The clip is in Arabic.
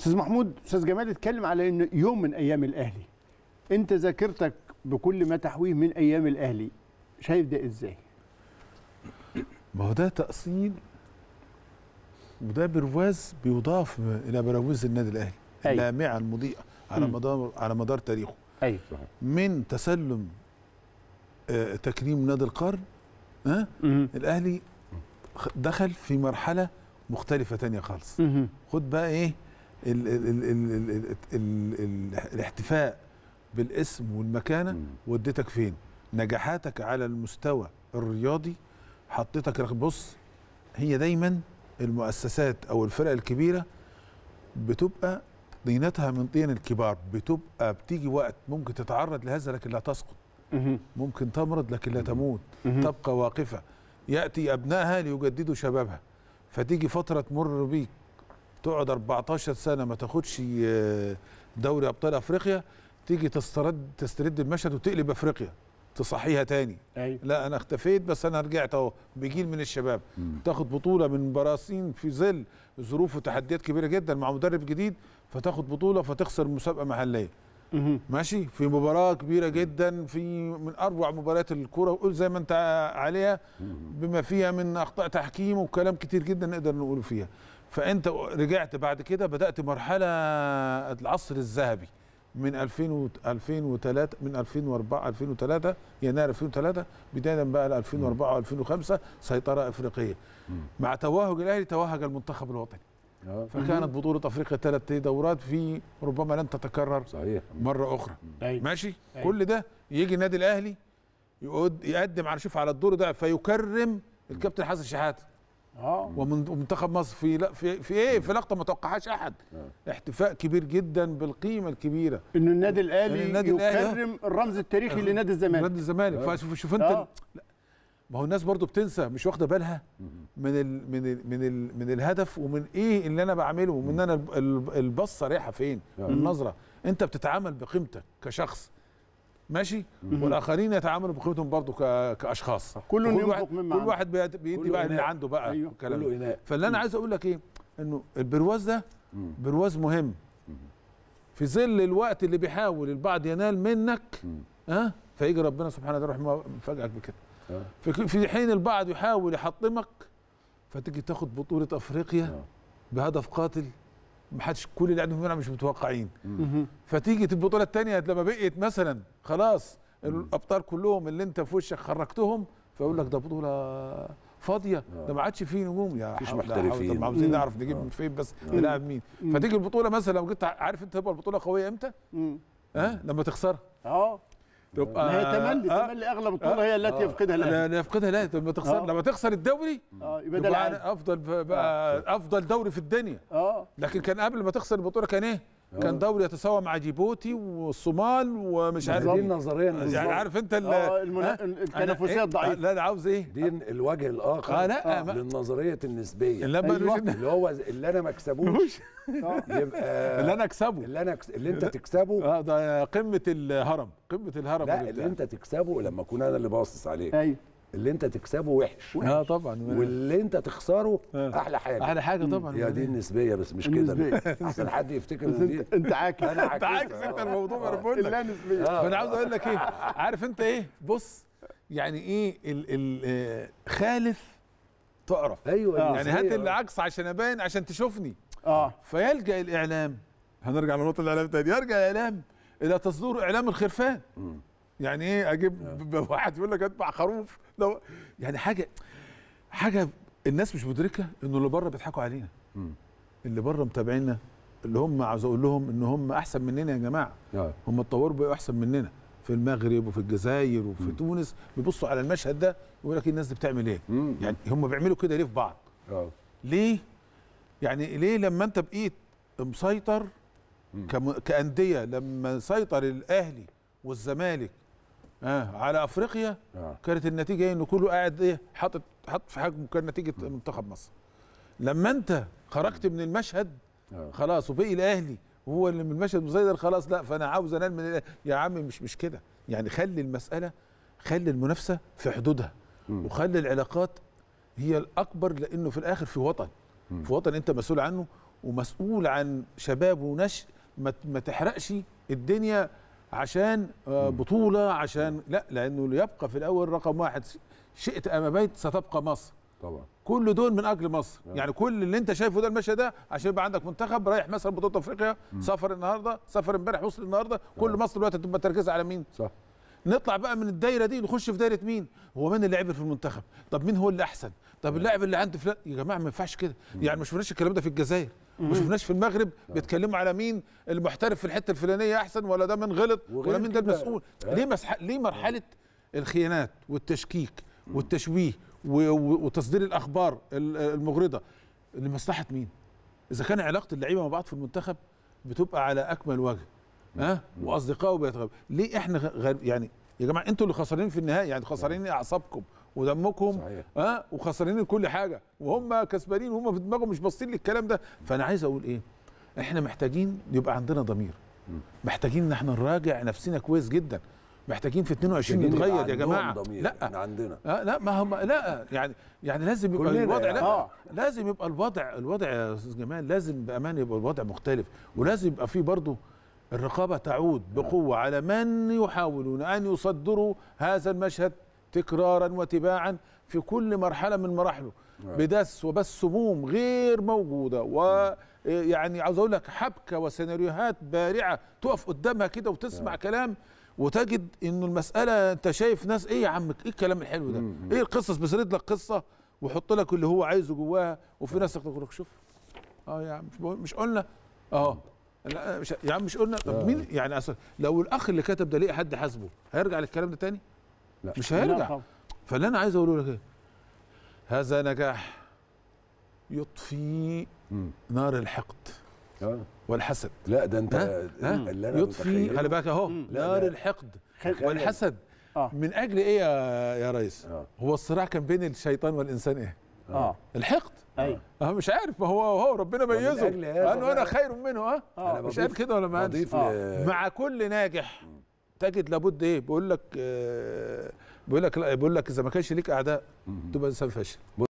استاذ محمود استاذ جمال اتكلم على ان يوم من ايام الاهلي انت ذاكرتك بكل ما تحويه من ايام الاهلي شايف ده ازاي ما هو ده تاصيل وده برواز بيضاف الى براويز النادي الاهلي أيوة. اللامعه المضيئه على مدار على مدار تاريخه ايوه من تسلم آه، تكريم نادي القرن ها آه، الاهلي دخل في مرحله مختلفه تانية خالص خد بقى ايه ال ال ال الـ الـ الـ الاحتفاء بالاسم والمكانه وديتك فين نجاحاتك على المستوى الرياضي حطيتك بص هي دايما المؤسسات او الفرق الكبيره بتبقى طينتها من طين الكبار بتبقى بتيجي وقت ممكن تتعرض لهذا لكن لا تسقط ممكن تمرض لكن لا تموت تبقى واقفه ياتي ابنائها ليجددوا شبابها فتيجي فتره تمر بيك تقعد 14 سنه ما تاخدش آه، دوري ابطال افريقيا تيجي تسترد تسترد المشهد وتقلب افريقيا تصحيها تاني أيوة. لا انا اختفيت بس انا رجعت اهو بجيل من الشباب م. تاخد بطوله من براسين في ظل ظروف وتحديات كبيره جدا مع مدرب جديد فتاخد بطوله فتخسر مسابقه محليه ماشي في مباراه كبيره جدا في من اروع مباريات الكوره وقول زي ما انت عليها بما فيها من اخطاء تحكيم وكلام كتير جدا نقدر نقوله فيها فانت رجعت بعد كده بدات مرحله العصر الذهبي من 2000 2003 من 2004 2003 يناير 2003 بدايه بقى ل 2004 و2005 سيطره افريقيه مع توهج الاهلي توهج المنتخب الوطني آه. فكانت بطولة أفريقيا ثلاث دورات في ربما لن تتكرر صحيح. مرة أخرى أيوة. ماشي أيوة. كل ده يجي النادي الأهلي يقدم على شوف على الدور ده فيكرم الكابتن حسن شحاتة اه ومنتخب مصر في لا في في ايه في لقطه ما توقعهاش احد آه. احتفاء كبير جدا بالقيمه الكبيره ان النادي الاهلي آه. يكرم الرمز التاريخي لنادي الزمالك نادي الزمالك آه. فشوف شوف انت آه. ما هو الناس برضو بتنسى مش واخده بالها من الـ من الـ من الـ من الهدف ومن ايه اللي انا بعمله ومن انا البصه رايحه فين النظره انت بتتعامل بقيمتك كشخص ماشي والاخرين يتعاملوا بقيمتهم برضه كاشخاص كل واحد كل واحد بيدي بقى اللي عنده بقى أيوه كله إناء. فاللي انا عايز اقول لك ايه انه البرواز ده برواز مهم في ظل الوقت اللي بيحاول البعض ينال منك ها أه؟ فيجي ربنا سبحانه وتعالى مفاجئك بكده أه؟ في حين البعض يحاول يحطمك فتيجي تاخد بطوله افريقيا أه؟ بهدف قاتل ما حدش كل اللي قاعدين في الملعب مش متوقعين فتيجي في البطوله الثانيه لما بقيت مثلا خلاص الابطال كلهم اللي انت في وشك خرجتهم فيقول لك ده بطوله فاضيه آه. ده ما عادش فيه نجوم يا مفيش محترفين طب عاوزين نعرف نجيب من آه. فين بس نلعب مين فتيجي البطوله مثلا لو جيت عارف انت تبقى البطوله قويه امتى؟ ها أه؟ لما تخسرها اه تبقى ما هي تملي آه تملي اغلب الكره آه هي التي آه يفقدها الاهلي لا يفقدها الاهلي لما تخسر آه لما تخسر الدوري اه يبقى ده افضل بقى آه افضل دوري في الدنيا اه لكن كان قبل ما تخسر البطوله كان ايه؟ كان دوري يتساوى مع جيبوتي والصومال ومش عارف دي النظريه إيه. يعني عارف انت آه، إيه؟ التنافسيه الضعيفه لا انا عاوز ايه دي الوجه الاخر آه لا آه للنظريه النسبيه اللي, أيوة. اللي هو اللي انا ما اكسبوش يبقى اللي انا اكسبه اللي انا كس... اللي انت تكسبه اه ده قمه الهرم قمه الهرم لا اللي, اللي انت تكسبه لما اكون انا اللي باصص عليه ايوه اللي انت تكسبه وحش اه طبعا واللي انت تخسره آه. احلى حاجه احلى حاجه طبعا يا دي النسبيه بس مش كده احسن حد يفتكر ان دي انت عاكس انت عاكس انت آه. الموضوع انا بقول لك لا نسبيه آه. فانا عاوز اقول لك ايه عارف انت ايه بص يعني ايه ال ال آه، خالف تعرف ايوه آه. يعني هات العكس عشان ابان عشان تشوفني اه فيلجا الاعلام هنرجع لنقطه الاعلام تاني يرجع الاعلام الى تصدور اعلام الخرفان م. يعني ايه اجيب آه. واحد يقول لك ادفع خروف لو يعني حاجه حاجه الناس مش مدركه انه اللي بره بيضحكوا علينا اللي بره متابعينا اللي هم عاوز اقول لهم ان هم احسن مننا يا جماعه آه. هم اتطوروا بقوا احسن مننا في المغرب وفي الجزائر وفي تونس بيبصوا على المشهد ده ويقول لك إيه الناس دي بتعمل ايه يعني هم بيعملوا كده ليه في بعض آه. ليه يعني ليه لما انت بقيت مسيطر كانديه لما سيطر الاهلي والزمالك اه على افريقيا آه. كانت النتيجه ايه ان كله قاعد ايه حاطط حط في حجمه كان نتيجه منتخب مصر لما انت خرجت من المشهد آه. خلاص وبقي الاهلي وهو اللي من المشهد مسيطر خلاص لا فانا عاوز انال من الأهلي. يا عم مش مش كده يعني خلي المساله خلي المنافسه في حدودها م. وخلي العلاقات هي الاكبر لانه في الاخر في وطن م. في وطن انت مسؤول عنه ومسؤول عن شباب ونشء ما تحرقش الدنيا عشان آه، بطوله عشان لا لانه يبقى في الاول رقم واحد شئت ام بيت ستبقى مصر طبعا كل دول من اجل مصر يعني, يعني كل اللي انت شايفه ده المشهد ده عشان يبقى عندك منتخب رايح مثلا بطوله افريقيا سافر النهارده سافر امبارح وصل النهارده طبعا. كل نعم. مصر دلوقتي تبقى تركيزها على مين صح نطلع بقى من الدايره دي نخش في دايره مين هو مين اللي لعب في المنتخب طب مين هو اللي احسن طب نعم. اللاعب اللي عنده فلان يا جماعه ما ينفعش كده يعني ما شفناش الكلام ده في الجزائر ما شفناش في المغرب آه. بيتكلموا على مين المحترف في الحته الفلانيه احسن ولا ده من غلط ولا مين ده المسؤول ليه آه. مسح... ليه مرحله آه. الخيانات والتشكيك والتشويه وتصدير الاخبار المغرضه لمصلحه مين اذا كان علاقه اللعيبه مع بعض في المنتخب بتبقى على اكمل وجه ها أه؟ واصدقائه بيتغلب ليه احنا غير يعني يا جماعه انتوا اللي خسرانين في النهائي يعني خسرانين إيه اعصابكم ودمكم صحيح. أه؟ وخسرانين كل حاجه وهم كسبانين وهم في دماغهم مش باصين للكلام ده فانا عايز اقول ايه احنا محتاجين يبقى عندنا ضمير محتاجين ان احنا نراجع نفسنا كويس جدا محتاجين في 22 نتغير يا جماعه ضمير. لا احنا عندنا آه لا ما هم لا يعني يعني لازم يبقى الوضع يعني. لا آه. لازم يبقى الوضع الوضع يا استاذ جمال لازم بامان يبقى الوضع مختلف ولازم يبقى في برضه الرقابه تعود بقوه على من يحاولون ان يصدروا هذا المشهد تكرارا وتباعا في كل مرحله من مراحله نعم. بدس وبس سموم غير موجوده ويعني نعم. عاوز اقول لك حبكه وسيناريوهات بارعه تقف قدامها كده وتسمع نعم. كلام وتجد انه المساله انت شايف ناس ايه يا عمك ايه الكلام الحلو ده ايه القصص بيسرد لك قصه ويحط لك اللي هو عايزه جواها وفي ناس تقول لك شوف اه يا عم مش قلنا اه لا مش يا عم مش قلنا طب مين يعني اصل لو الاخ اللي كتب ده ليه حد حاسبه هيرجع للكلام ده تاني لا. مش هيرجع فاللي انا عايز اقوله لك ايه هذا نجاح يطفي نار الحقد آه. والحسد لا ده انت ها؟ ها؟ اللي أنا يطفي خلي بالك اهو نار الحقد والحسد آه. من اجل ايه يا يا ريس آه. هو الصراع كان بين الشيطان والانسان ايه اه, آه. الحقد ايوه اه مش عارف ما هو هو ربنا ميزه قال انا خير منه اه, آه. مش قال كده ولا ما آه. مع كل ناجح تجد لابد ايه بيقول لك آه، بيقول لك بيقول لك اذا ما كانش ليك اعداء تبقى انسان فاشل